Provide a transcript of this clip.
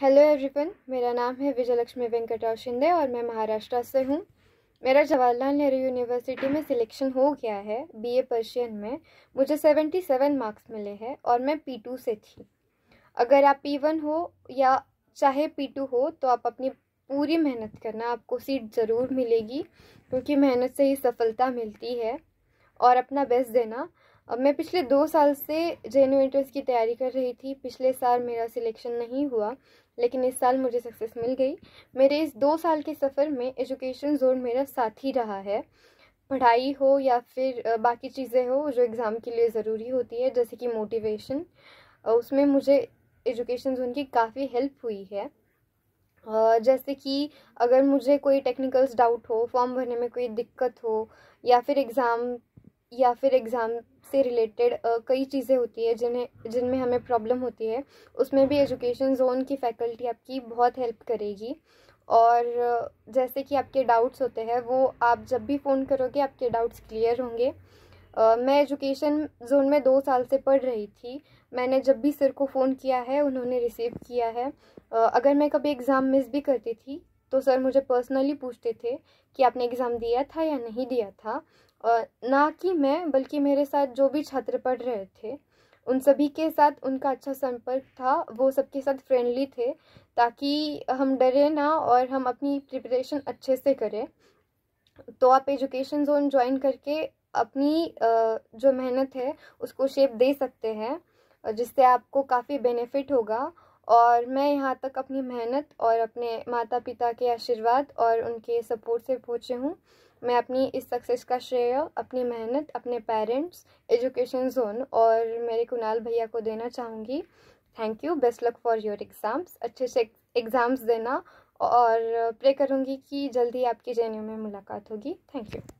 hello everyone मेरा नाम है विजयलक्ष्मी वेंकटराव शिंदे और मैं महाराष्ट्र से हूँ मेरा जवाहरलाल नेहरू यूनिवर्सिटी में सिलेक्शन हो गया है बीए पर्शियन में मुझे सेवेंटी सेवन मार्क्स मिले हैं और मैं पी टू से थी अगर आप पी वन हो या चाहे पी टू हो तो आप अपनी पूरी मेहनत करना आपको सीट ज़रूर मिलेगी क्योंकि मेहनत से ही सफलता मिलती है और अपना बेस्ट देना अब मैं पिछले दो साल से जे इन्वेटर्स की तैयारी कर रही थी पिछले साल मेरा सिलेक्शन नहीं हुआ लेकिन इस साल मुझे सक्सेस मिल गई मेरे इस दो साल के सफ़र में एजुकेशन जोन मेरा साथ ही रहा है पढ़ाई हो या फिर बाकी चीज़ें हो जो एग्ज़ाम के लिए ज़रूरी होती है जैसे कि मोटिवेशन उसमें मुझे एजुकेशन जोन की काफ़ी हेल्प हुई है जैसे कि अगर मुझे कोई टेक्निकल्स डाउट हो फॉर्म भरने में कोई दिक्कत हो या फिर एग्ज़ाम या फिर एग्ज़ाम से रिलेटेड कई चीज़ें होती है जिन्हें जिनमें हमें प्रॉब्लम होती है उसमें भी एजुकेशन जोन की फैकल्टी आपकी बहुत हेल्प करेगी और जैसे कि आपके डाउट्स होते हैं वो आप जब भी फ़ोन करोगे आपके डाउट्स क्लियर होंगे मैं एजुकेशन जोन में दो साल से पढ़ रही थी मैंने जब भी सर को फ़ोन किया है उन्होंने रिसीव किया है अगर मैं कभी एग्ज़ाम मिस भी करती थी तो सर मुझे पर्सनली पूछते थे कि आपने एग्ज़ाम दिया था या नहीं दिया था ना कि मैं बल्कि मेरे साथ जो भी छात्र पढ़ रहे थे उन सभी के साथ उनका अच्छा संपर्क था वो सबके साथ फ्रेंडली थे ताकि हम डरे ना और हम अपनी प्रिपरेशन अच्छे से करें तो आप एजुकेशन जोन ज्वाइन करके अपनी जो मेहनत है उसको शेप दे सकते हैं जिससे आपको काफ़ी बेनिफिट होगा और मैं यहाँ तक अपनी मेहनत और अपने माता पिता के आशीर्वाद और उनके सपोर्ट से पहुँचे हूँ मैं अपनी इस सक्सेस का श्रेय अपनी मेहनत अपने पेरेंट्स एजुकेशन जोन और मेरे कुणाल भैया को देना चाहूँगी thank you best luck for your exams अच्छे से एग्ज़ाम्स देना और प्रे करूँगी कि जल्दी आपकी जे में मुलाकात होगी थैंक यू